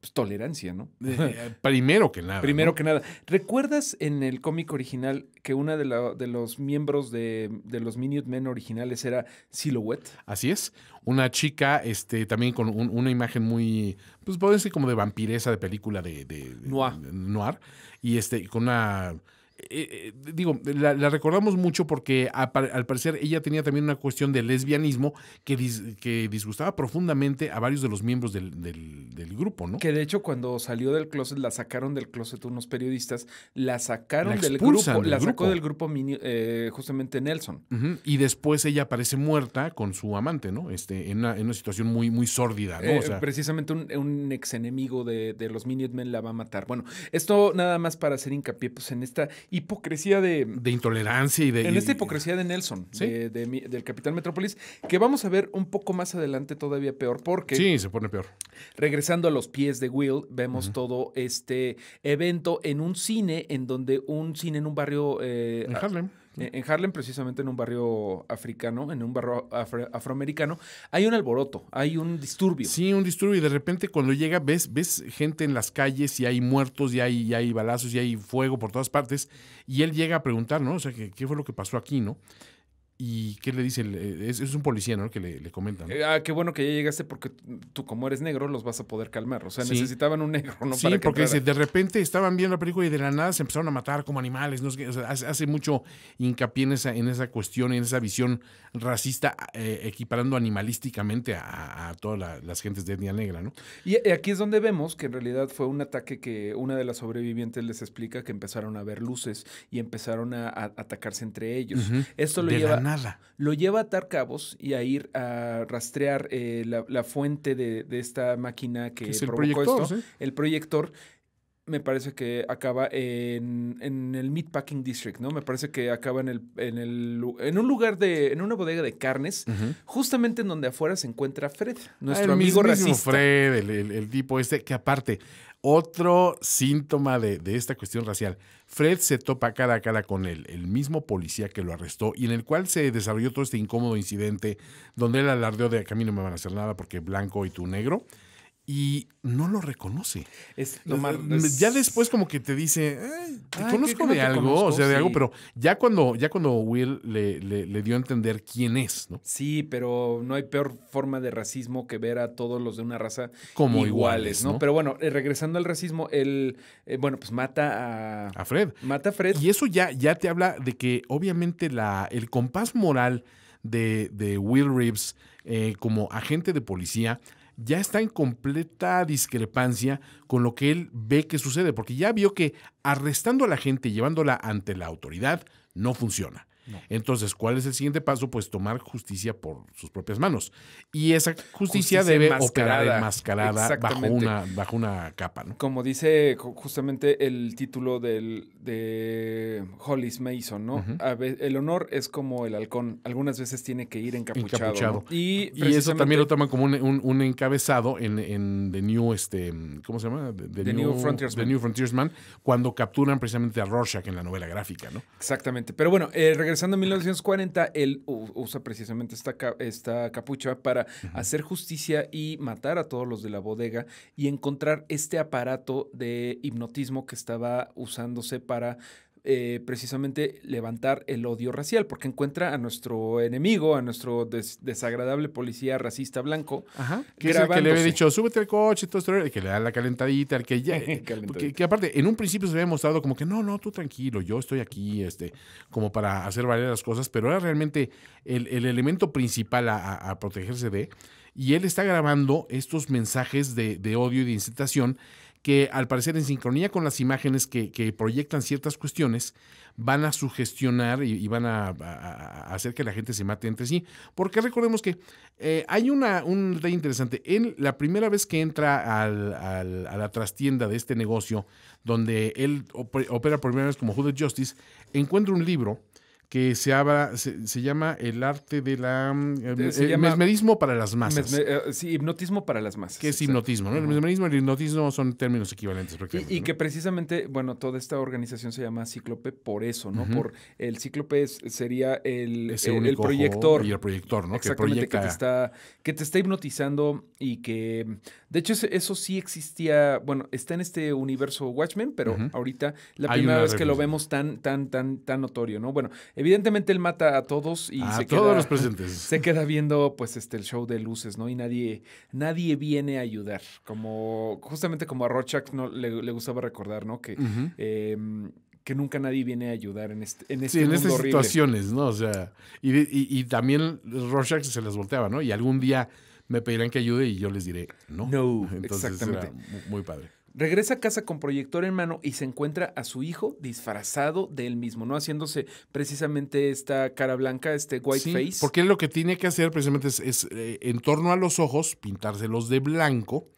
Speaker 1: pues, tolerancia, ¿no?
Speaker 2: primero que nada. Primero que
Speaker 1: nada. ¿Recuerdas en el cómic original que uno de, los miembros de, de los Minutemen originales era Silhouette? Así es. Una
Speaker 2: chica, este, también con una imagen muy, pues puede ser como de vampiresa de película de, de noir. Y este, con una eh, eh, digo, la, recordamos mucho porque al parecer ella tenía también una cuestión de lesbianismo que, que disgustaba
Speaker 1: profundamente a varios de los miembros del, grupo, ¿no? Que de hecho cuando salió del closet, la sacaron del closet unos periodistas, la sacaron del grupo, la sacó del grupo eh, justamente Nelson.
Speaker 2: Y después ella aparece muerta con su amante, ¿no? Este, en, una, situación muy, muy sórdida, eh,
Speaker 1: precisamente un, un, ex enemigo de, de los Minutemen la va a matar. Bueno, esto nada más para hacer hincapié pues, en esta hipocresía de... intolerancia y de... En esta hipocresía de Nelson, de, del Capitán Metrópolis, que vamos a ver un poco más adelante todavía peor, porque... Sí, se pone peor. Regresando a los pies de Will, vemos todo este evento en un cine, en donde un cine en un barrio... Eh, en Harlem. En Harlem, precisamente en un barrio africano, en un barrio afroamericano, hay un alboroto, hay un disturbio. Sí, un disturbio. Y de repente cuando llega, ves, ves gente en las calles
Speaker 2: y hay muertos y hay, hay balazos y hay fuego por todas partes. Y él llega a preguntar, ¿no? O sea, qué fue lo que pasó aquí, no? ¿Y qué le dice? Eh, es, un policía, ¿no? Que le, comentan. Eh, ah,
Speaker 1: qué bueno que ya llegaste porque tú, como eres negro, los vas a poder calmar. O sea, necesitaban un negro, ¿no? Sí, porque de
Speaker 2: repente estaban viendo la película y de la nada se empezaron a matar como animales. ¿no? hace, mucho hincapié en esa, en esa cuestión, en esa visión racista, eh, equiparando animalísticamente a, todas las gentes de etnia negra, ¿no?
Speaker 1: Y aquí es donde vemos que en realidad fue un ataque que una de las sobrevivientes les explica que empezaron a ver luces y empezaron a, atacarse entre ellos. Esto lo lleva nada. Lo lleva a atar cabos y a ir a rastrear eh, la, fuente de, esta máquina que es provocó el esto, el proyector, me parece que acaba en, el Meatpacking District, ¿no? Me parece que acaba en, el, en, el, en un lugar de, en una bodega de carnes, justamente en donde afuera se encuentra Fred, nuestro amigo racista.
Speaker 2: Fred, el, el, tipo este, que aparte, otro síntoma de, de, esta cuestión racial, Fred se topa cara a cara con él, el mismo policía que lo arrestó y en el cual se desarrolló todo este incómodo incidente donde él alardeó de que a mí no me van a hacer nada porque blanco y tú negro y no lo reconoce. Eh, eh, ya después como que te dice,
Speaker 1: eh, te conozco de algo, o sea, de algo, pero
Speaker 2: ya cuando, ya cuando Will
Speaker 1: le, dio a entender quién es, ¿no? Sí, pero no hay peor forma de racismo que ver a todos los de una raza como iguales, ¿no? Pero bueno, regresando al racismo, él, bueno, pues mata a... A Fred. Mata Fred. Y eso ya, ya te habla de que
Speaker 2: obviamente la, el compás moral de, de Will Reeves como agente de policía ya está en completa discrepancia con lo que él ve que sucede, porque ya vio que arrestando a la gente y llevándola ante la autoridad no funciona. Entonces, ¿cuál es el siguiente paso? Pues tomar justicia por sus propias manos. Y esa
Speaker 1: justicia, debe operar enmascarada bajo una, bajo una capa. Como dice justamente el título del, de Hollis Mason, ¿no? el honor es como el halcón. Algunas veces tiene que ir encapuchado. Y, eso también
Speaker 2: lo toman como un, encabezado en, The New, este, ¿cómo se llama? The, New, Frontiersman. cuando capturan precisamente a Rorschach en la novela gráfica, ¿no?
Speaker 1: Exactamente. Pero bueno, eh, Empezando en 1940, él usa precisamente esta, esta capucha para hacer justicia y matar a todos los de la bodega y encontrar este aparato de hipnotismo que estaba usándose para eh, precisamente levantar el odio racial, porque encuentra a nuestro enemigo, a nuestro desagradable policía racista blanco. Que le había dicho,
Speaker 2: súbete al coche, todo esto, que le da la calentadita, que aparte, en un principio se había mostrado como que no, no, tú tranquilo, yo estoy aquí, este, como para hacer varias cosas, pero era realmente el, elemento principal a, protegerse de y él está grabando estos mensajes de, de, odio y de incitación que al parecer en sincronía con las imágenes que, proyectan ciertas cuestiones, van a sugestionar y, van a, hacer que la gente se mate entre sí. Porque recordemos que eh, hay una, un detalle interesante. Él, la primera vez que entra al, a la trastienda de este negocio, donde él opera por primera vez como Hooded Justice, encuentra un libro que se, abra, se, llama el arte de la mm, el, eh, eh, eh, mesmerismo para las masas.
Speaker 1: sí, hipnotismo para las masas. Que es hipnotismo, ¿no? El
Speaker 2: mesmerismo y el hipnotismo son términos equivalentes.
Speaker 1: Y, y que precisamente, bueno, toda esta organización se llama Cíclope por eso, ¿no? Por el Cíclope sería el, el, el, proyector. Y el proyector, ¿no? que, te está, que te está hipnotizando y que, de hecho, eso sí existía, bueno, está en este universo Watchmen, pero ahorita la primera vez que lo vemos tan, tan, tan, tan notorio, ¿no? Bueno, Evidentemente él mata a todos y se todos queda, los presentes. Se queda viendo pues este el show de luces, ¿no? Y nadie nadie viene a ayudar, como justamente como a Rorschach no le, le gustaba recordar, ¿no? Que em, que nunca nadie viene a ayudar en este en estas situaciones,
Speaker 2: ¿no? O sea, y, y, también Rorschach se les volteaba, ¿no? Y algún día me pedirán que ayude y yo les diré no. No, Entonces,
Speaker 1: muy padre. Regresa a casa con proyector en mano y se encuentra a su hijo disfrazado de él mismo, ¿no? Haciéndose precisamente esta cara blanca, este white face. Porque
Speaker 2: lo que tiene que hacer precisamente es, eh, en torno a los ojos, pintárselos de blanco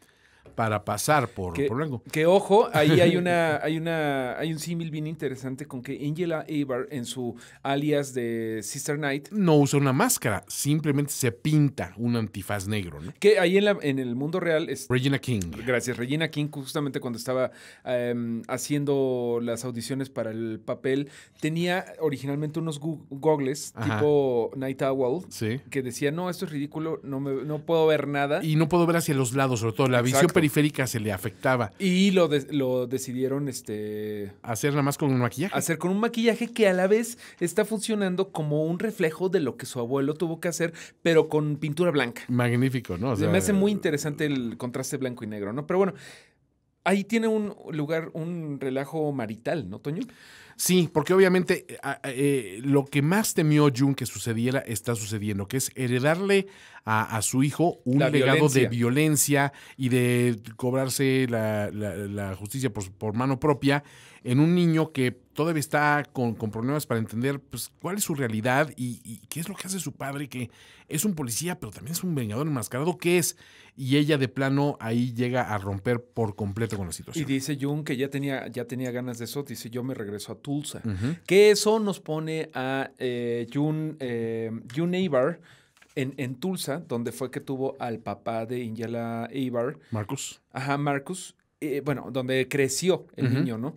Speaker 2: para pasar por, por Que
Speaker 1: ojo, ahí hay una, hay una, hay un símil bien interesante con que Angela Abar en su alias de Sister Knight no usa una máscara, simplemente se pinta un antifaz negro, ¿no? Que ahí en, la, en el mundo real es Regina King. Gracias, Regina King justamente cuando estaba em, haciendo las audiciones para el papel tenía originalmente unos gogles tipo Night Owl que decía no esto es ridículo, no me, no puedo ver nada y no
Speaker 2: puedo ver hacia los lados, sobre todo la visión periférica se le afectaba.
Speaker 1: Y lo, lo decidieron este, hacer nada más con un maquillaje. Hacer con un maquillaje que a la vez está funcionando como un reflejo de lo que su abuelo tuvo que hacer, pero con pintura blanca. Magnífico, ¿no? Me hace muy interesante el contraste blanco y negro, ¿no? Pero bueno, ahí tiene un lugar, un relajo marital, ¿no, Toño? Sí, porque obviamente eh, eh, lo
Speaker 2: que más temió Jun que sucediera está sucediendo, que es heredarle a, su hijo un legado de violencia y de cobrarse la, justicia por, mano propia en un niño que todavía está con, problemas para entender pues, cuál es su realidad y, qué es lo que hace su padre, que es un policía, pero también es un vengador enmascarado, que es? Y ella de plano ahí llega a romper por completo con la situación. Y
Speaker 1: dice Jung que ya tenía, ya tenía ganas de eso, dice yo me regreso a Tulsa. Que eso nos pone a June, eh, eh en, Tulsa, donde fue que tuvo al papá de Ingela Eibar. Marcus. Ajá, Marcus. Eh, bueno, donde creció el niño, ¿no?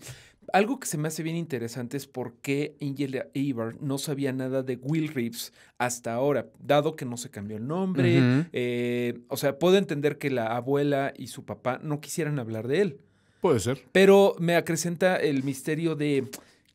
Speaker 1: Algo que se me hace bien interesante es por qué Angela Eibar no sabía nada de Will Reeves hasta ahora, dado que no se cambió el nombre. Eh, o sea, puedo entender que la abuela y su papá no quisieran hablar de él. Puede ser. Pero me acrecenta el misterio de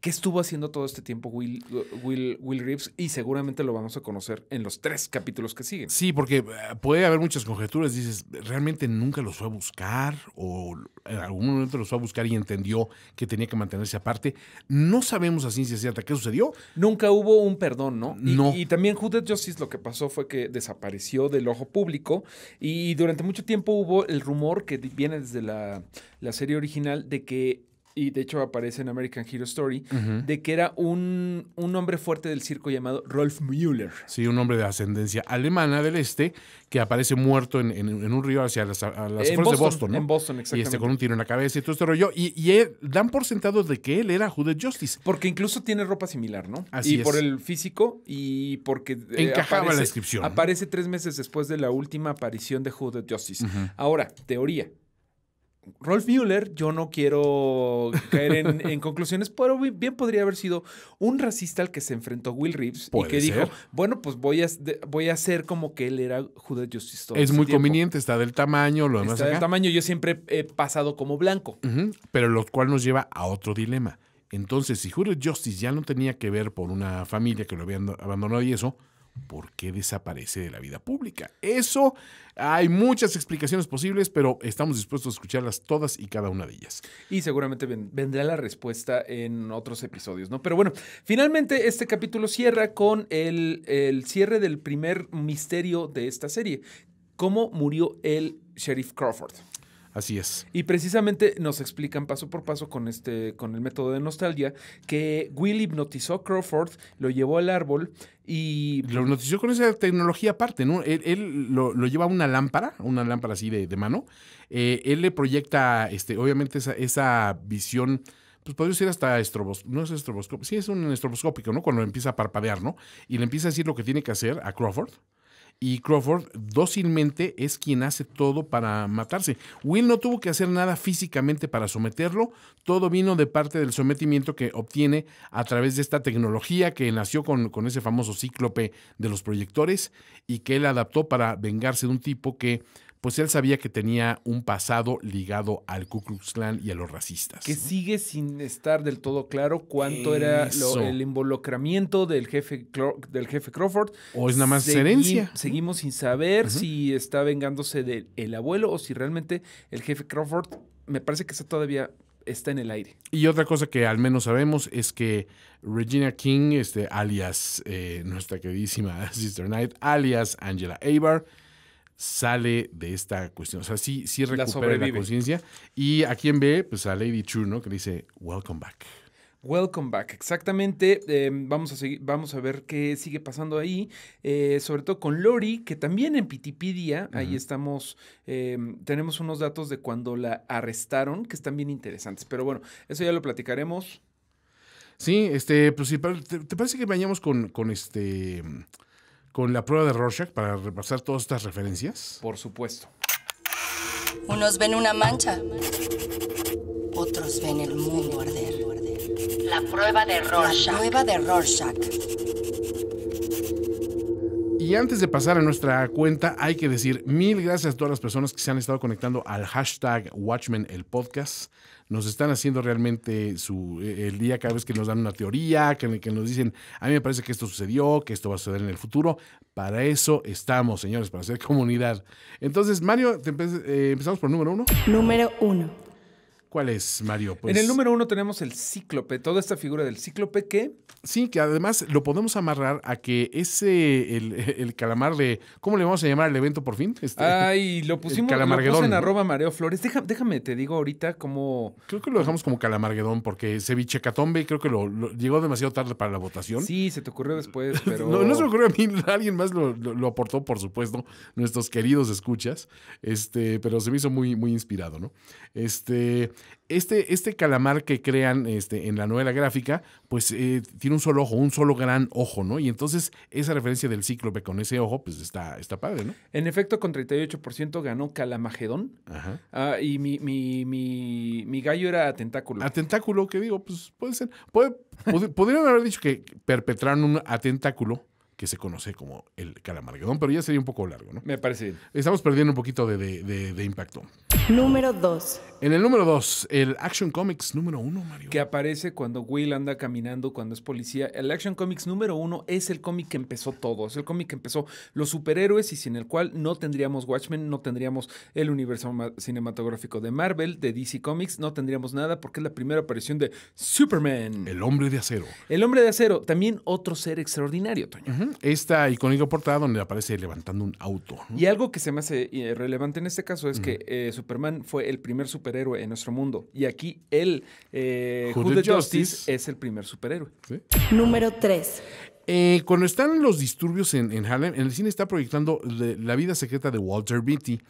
Speaker 1: ¿Qué estuvo haciendo todo este tiempo Will, Will, Will Reeves? Y seguramente lo vamos a conocer en los tres capítulos que siguen. Sí, porque eh, puede haber
Speaker 2: muchas conjeturas. Dices, ¿realmente nunca los fue a buscar? ¿O en algún momento los fue a buscar y entendió que tenía que mantenerse aparte? No sabemos a ciencia cierta qué sucedió. Nunca hubo
Speaker 1: un perdón, ¿no? Y, también Judith Justice lo que pasó fue que desapareció del ojo público y durante mucho tiempo hubo el rumor que viene desde la, la serie original de que y de hecho aparece en American Hero Story, de que era un, un, hombre fuerte del circo llamado Rolf Müller.
Speaker 2: Sí, un hombre de ascendencia alemana del este que aparece muerto en, un río hacia las, a de Boston, ¿no? En Boston, exactamente. Y este con un tiro en la cabeza y todo este rollo. Y, dan por sentado de que él era Judas Justice. Porque incluso tiene ropa similar, ¿no? Así y por el
Speaker 1: físico y porque... Eh, Encajaba la descripción. Aparece tres meses después de la última aparición de Judas Justice. Ahora, teoría. Rolf Mueller, yo no quiero caer en, conclusiones, pero bien podría haber sido un racista al que se enfrentó Will Reeves y que dijo, bueno, pues voy a, voy a hacer como que él era Judas Justice. es muy conveniente,
Speaker 2: está del tamaño, lo demás. Está del
Speaker 1: tamaño, yo siempre he pasado como blanco.
Speaker 2: pero lo cual nos lleva a otro dilema. Entonces, si Judas Justice ya no tenía que ver por una familia que lo habían abandonado y eso, ¿por qué desaparece de la vida pública? Eso hay muchas explicaciones posibles, pero estamos dispuestos a escucharlas todas y cada una de ellas. Y
Speaker 1: seguramente vendrá la respuesta en otros episodios, ¿no? Pero bueno, finalmente este capítulo cierra con el cierre del primer misterio de esta serie. ¿Cómo murió el sheriff Crawford? Así es. Y precisamente nos explican paso por paso con este, con el método de nostalgia, que Will hipnotizó a Crawford, lo llevó al árbol y. Lo hipnotizó con esa tecnología aparte, ¿no? Él, lo, lleva a una
Speaker 2: lámpara, una lámpara así de, de mano. Eh, él le proyecta, este, obviamente, esa, esa visión pues podría ser hasta estroboscópico, no es estroboscópico, sí es un estroboscópico, ¿no? Cuando empieza a parpadear, ¿no? Y le empieza a decir lo que tiene que hacer a Crawford, y Crawford dócilmente es quien hace todo para matarse. Will no tuvo que hacer nada físicamente para someterlo, todo vino de parte del sometimiento que obtiene a través de esta tecnología que nació con, con ese famoso cíclope de los proyectores y que él adaptó para vengarse de un tipo que pues él sabía que tenía un pasado ligado al Ku Klux Klan y a los racistas.
Speaker 1: Que sigue sin estar del todo claro cuánto era el involucramiento del jefe, del jefe Crawford. O es nada más herencia. Seguimos sin saber si está vengándose del abuelo o si realmente el jefe Crawford, me parece que está todavía está en el aire.
Speaker 2: Y otra cosa que al menos sabemos es que Regina King, este, alias eh, nuestra queridísima Sister Knight, alias Angela Abar, sale de esta cuestión. O sea, sí, sí recupera la, conciencia. Y a quien ve, pues a Lady True, ¿no? Que dice, welcome back.
Speaker 1: Welcome back, exactamente. Em, vamos, a seguir, vamos a ver qué sigue pasando ahí, eh, sobre todo con Lori, que también en Pitipedia, ahí estamos, em, tenemos unos datos de cuando la arrestaron, que están bien interesantes. Pero bueno, eso ya lo platicaremos.
Speaker 2: Sí, este, pues te, parece que vayamos con, con este con la prueba de Rorschach para repasar todas estas referencias? Por
Speaker 1: supuesto. Unos ven una mancha, otros ven el mundo arder. La prueba de Rorschach. La prueba de Rorschach.
Speaker 2: Y antes de pasar a nuestra cuenta, hay que decir mil gracias a todas las personas que se han estado conectando al hashtag Watchmen el podcast nos están haciendo realmente su, eh, el día cada vez que nos dan una teoría, que, que nos dicen, a mí me parece que esto sucedió, que esto va a suceder en el futuro. Para eso estamos, señores, para ser comunidad. Entonces, Mario, eh, empezamos por número uno. Número uno. ¿Cuál es, Mario? en el pues- número uno tenemos el cíclope, toda esta figura
Speaker 1: del cíclope que...
Speaker 2: Sí, que además lo podemos amarrar a que ese, el, calamar de... ¿Cómo le vamos a llamar al evento por fin? Este, Ay, lo pusimos en arroba
Speaker 1: mareo flores. déjame, te digo ahorita cómo... Creo que lo
Speaker 2: dejamos como calamarguedón porque catombe creo que lo, llegó demasiado tarde para la votación. Sí, se te ocurrió
Speaker 1: después, pero... no, se me
Speaker 2: ocurrió a mí, alguien más lo, lo, aportó, por supuesto, nuestros queridos escuchas, este, pero se me hizo muy, muy inspirado, ¿no? Este... Este, este calamar que crean este, en la novela gráfica, pues eh, tiene un solo ojo, un solo gran ojo, ¿no? Y entonces esa referencia del cíclope con ese ojo, pues está, está padre,
Speaker 1: ¿no? En efecto, con 38% ganó Calamagedón. Ajá. Ah, y mi, mi, mi, mi, gallo era Tentáculo. A Tentáculo, que digo, pues puede ser. podrían haber dicho que perpetraron un
Speaker 2: atentáculo que se conoce como el calamarguedón, pero ya sería un poco largo, ¿no? Me parece Estamos perdiendo un poquito de, impacto.
Speaker 1: Número 2. En el número 2, el Action Comics número 1, Mario. Que aparece cuando Will anda caminando, cuando es policía. El Action Comics número 1 es el cómic que empezó todo. Es el cómic que empezó los superhéroes y sin el cual no tendríamos Watchmen, no tendríamos el universo cinematográfico de Marvel, de DC Comics, no tendríamos nada porque es la primera aparición de Superman. El hombre de acero. El hombre de acero, también otro ser extraordinario, Toño. Esta icónica portada donde aparece levantando un auto. Y algo que se me hace eh, relevante en este caso es que eh, Superman fue el primer superhéroe en nuestro mundo. Y aquí él, eh, Justice, es el primer superhéroe. Número 3.
Speaker 2: Eh, cuando están los disturbios en, en, Harlem, en el cine está proyectando La vida secreta de Walter Beatty,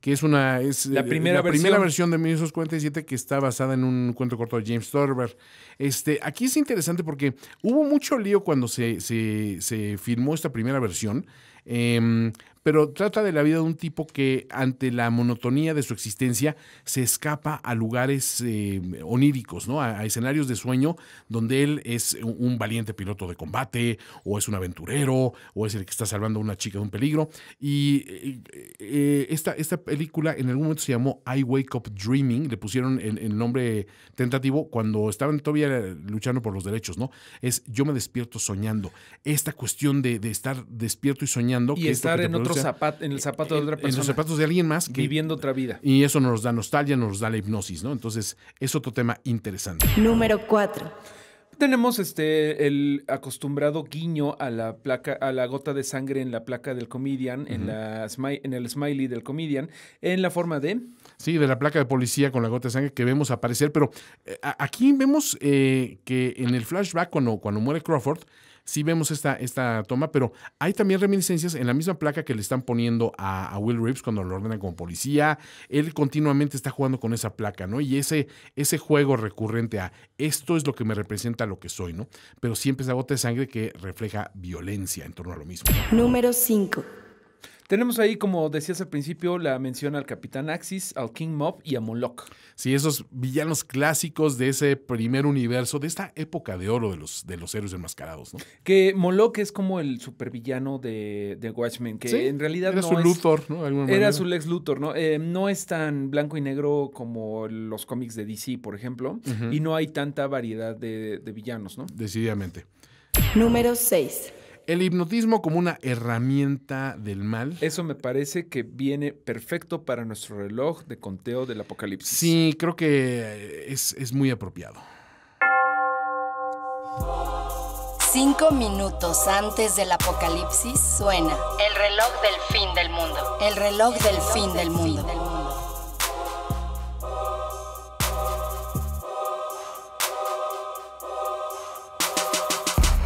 Speaker 2: que es una es la eh, primera, versión. primera versión de 1947 que está basada en un cuento corto de James Thurber. Este, aquí es interesante porque hubo mucho lío cuando se, se, esta primera versión. Em, pero trata de la vida de un tipo que ante la monotonía de su existencia se escapa a lugares eh, oníricos, ¿no? A, escenarios de sueño donde él es un valiente piloto de combate o es un aventurero o es el que está salvando a una chica de un peligro. Y eh, eh, esta, esta película en algún momento se llamó I Wake Up Dreaming, le pusieron el, el nombre tentativo cuando estaban todavía luchando por los derechos, ¿no? Es Yo me despierto soñando. Esta cuestión de, estar despierto y soñando. Y estar en otro
Speaker 1: en el zapato de otra persona. En los zapatos de alguien más. Que, viviendo
Speaker 2: otra vida. Y eso nos da nostalgia, nos da la hipnosis, ¿no? Entonces, es otro tema interesante.
Speaker 1: Número cuatro Tenemos este el acostumbrado guiño a la placa, a la gota de sangre en la placa del comedian, en la en el smiley del comedian, en la forma de.
Speaker 2: Sí, de la placa de policía con la gota de sangre que vemos aparecer, pero eh, aquí vemos eh, que en el flashback cuando, cuando muere Crawford, sí vemos esta, esta toma, pero hay también reminiscencias en la misma placa que le están poniendo a, Will Reeves cuando lo ordenan como policía. Él continuamente está jugando con esa placa, ¿no? Y ese, ese juego recurrente a esto es lo que me representa lo que soy, ¿no? Pero siempre esa gota de sangre que refleja
Speaker 1: violencia en torno a lo mismo. Número 5. Tenemos ahí, como decías al principio, la mención al Capitán Axis, al King Mob y a Moloch. Sí, esos villanos clásicos
Speaker 2: de ese primer universo, de esta época de oro de los, de los héroes enmascarados. ¿no?
Speaker 1: Que Moloch es como el supervillano de, de Watchmen, que en realidad era su es, Luthor, ¿no? era su Lex Luthor, ¿no? Eh, no es tan blanco y negro como los cómics de DC, por ejemplo, y no hay tanta variedad de, villanos, ¿no? Decididamente. Número 6. El hipnotismo como una herramienta del mal. Eso me parece que viene perfecto para nuestro reloj de conteo del apocalipsis. Sí, creo que es, muy apropiado. Cinco minutos antes del apocalipsis suena el reloj del fin del mundo. El reloj, del, fin Del mundo.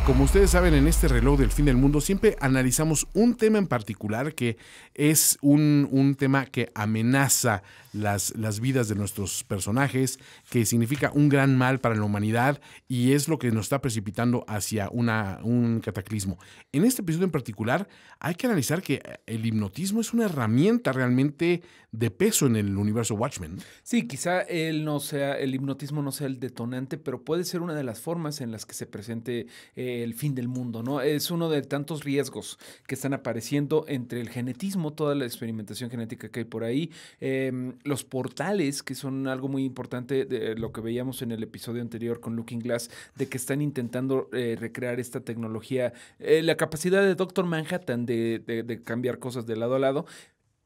Speaker 2: Como ustedes saben, en este reloj del fin del mundo siempre analizamos un tema en particular que es un, un tema que amenaza las, vidas de nuestros personajes, que significa un gran mal para la humanidad y es lo que nos está precipitando hacia una, un cataclismo. En este episodio en particular hay que analizar que eh, el hipnotismo es una herramienta realmente de peso en el universo Watchmen.
Speaker 1: Sí, quizá él no sea, el hipnotismo no sea el detonante, pero puede ser una de las formas en las que se presente eh, el fin del mundo, ¿no? Es uno de tantos riesgos que están apareciendo entre el genetismo, toda la experimentación genética que hay por ahí, em, los portales, que son algo muy importante de lo que veíamos en el episodio anterior con Looking Glass, de que están intentando eh, recrear esta tecnología, eh, la capacidad de Doctor Manhattan de, de, de cambiar cosas de lado a lado,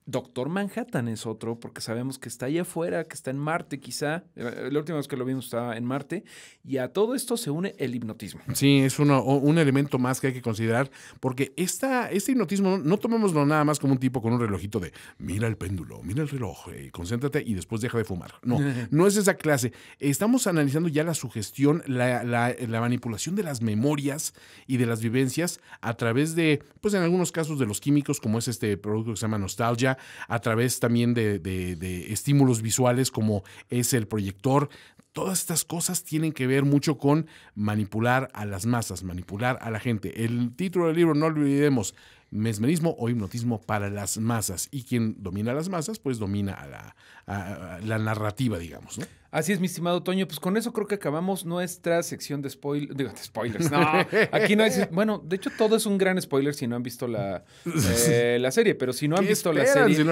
Speaker 1: Doctor Manhattan es otro, porque sabemos que está allá afuera, que está en Marte quizá. Eh, la última vez que lo vimos estaba en Marte. Y a todo esto se une el hipnotismo.
Speaker 2: Sí, es un elemento más que hay que considerar, porque esta, este hipnotismo no tomémoslo nada más como un tipo con un relojito de mira el péndulo, mira el reloj, y eh, concéntrate y después deja de fumar. No, no es esa clase. Estamos analizando ya la sugestión, la, la manipulación de las memorias y de las vivencias a través de, pues en algunos casos de los químicos, como es este producto que se llama nostalgia a través también de, de, estímulos visuales como es el proyector. Todas estas cosas tienen que ver mucho con manipular a las masas, manipular a la gente. El título del libro, no olvidemos, mesmerismo o hipnotismo para las masas. Y quien domina
Speaker 1: las masas, pues domina a la, la narrativa, digamos. ¿no? Así es, mi estimado Toño. Pues con eso creo que acabamos nuestra sección de, spoilers digo de spoilers. No, aquí no hay. Bueno, de hecho, todo es un gran spoiler si no han visto la, eh, la serie. Pero si no han visto la serie.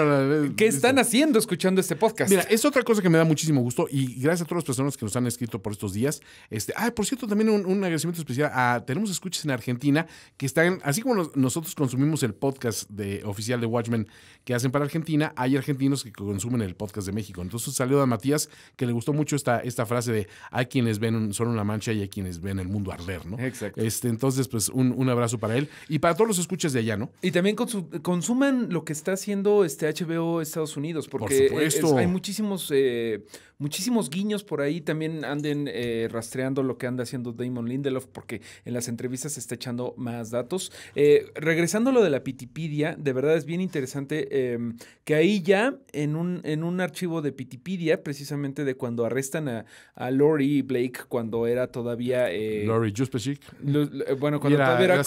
Speaker 1: ¿Qué están haciendo escuchando este podcast?
Speaker 2: Mira, es otra cosa que me da muchísimo gusto y gracias a todas las personas que nos han escrito por estos días. Este, ah, por cierto, también un, agradecimiento especial a. Tenemos escuchas en Argentina que están. Así como nosotros consumimos el podcast de, oficial de Watchmen que hacen para Argentina, hay argentinos que consumen el podcast de México. Entonces, salió a Matías que le gustó mucho esta, esta frase de a quienes ven solo una mancha y a quienes ven el mundo arder, ¿no? Exacto. Este, entonces, pues un, abrazo para él y para todos los escuchas de allá, ¿no?
Speaker 1: Y también consuman lo que está haciendo este HBO Estados Unidos, porque hay muchísimos eh, muchísimos guiños por ahí también anden eh, rastreando lo que anda haciendo Damon Lindelof porque en las entrevistas se está echando más datos. Eh, regresando a lo de la Pitipedia, de verdad es bien interesante em, que ahí ya en un, en un archivo de Pitipedia, precisamente de cuando arrestan a, a Lori Blake cuando era todavía... Eh, Lori Juspechik. Bueno, cuando todavía era...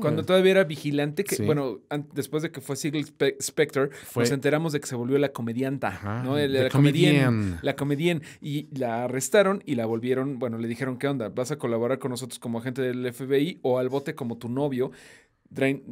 Speaker 1: Cuando todavía era vigilante, que bueno, después de que fue Sigil Spectre, nos enteramos de que se volvió la comedianta, la la comedien Y la arrestaron y la volvieron, bueno, le dijeron, ¿qué onda? ¿Vas a colaborar con nosotros como agente del FBI o al bote como tu novio? Eh,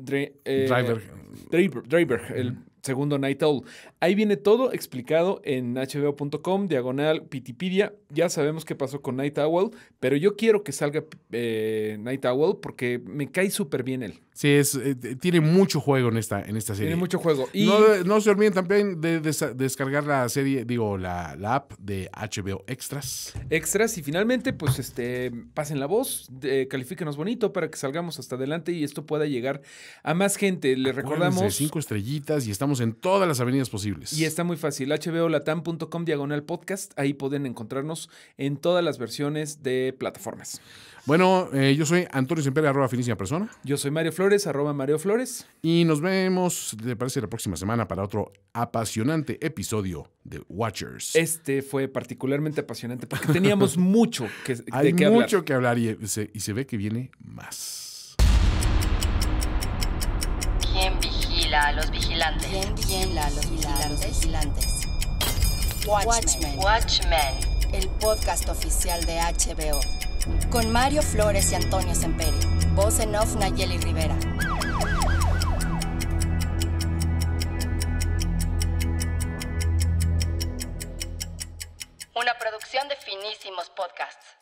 Speaker 1: Driver. el Segundo Night Owl. Ahí viene todo explicado en hbo.com, diagonal, pitipidia. Ya sabemos qué pasó con Night Owl, pero yo quiero que salga eh, Night Owl porque me cae súper bien él.
Speaker 2: Sí, es, eh, tiene mucho juego en esta, en esta serie. Tiene mucho juego. Y... No, se olviden también de descargar la serie, digo, la, app de HBO Extras.
Speaker 1: Extras y finalmente, pues, este, pasen la voz, califíquenos bonito para que salgamos hasta adelante y esto pueda llegar a más gente. Le recordamos...
Speaker 2: Cinco estrellitas y estamos en todas las avenidas posibles. Y está
Speaker 1: muy fácil, hbolatam.com diagonal podcast. Ahí pueden encontrarnos en todas las versiones de plataformas.
Speaker 2: Bueno, eh, yo soy Antonio Semper, arroba finísima persona. Yo soy Mario Flores, arroba Mario Flores. Y nos vemos, te parece, la próxima semana para otro apasionante episodio de Watchers.
Speaker 1: Este fue particularmente apasionante porque teníamos mucho que, Hay mucho
Speaker 2: que hablar eh, y se ve que viene más.
Speaker 1: a los vigilantes. Bien, a los vigilantes? Watchmen. Watchmen. El podcast oficial de HBO. Con Mario Flores y Antonio Semperi. Voz en off Nayeli Rivera. Una producción de finísimos podcasts.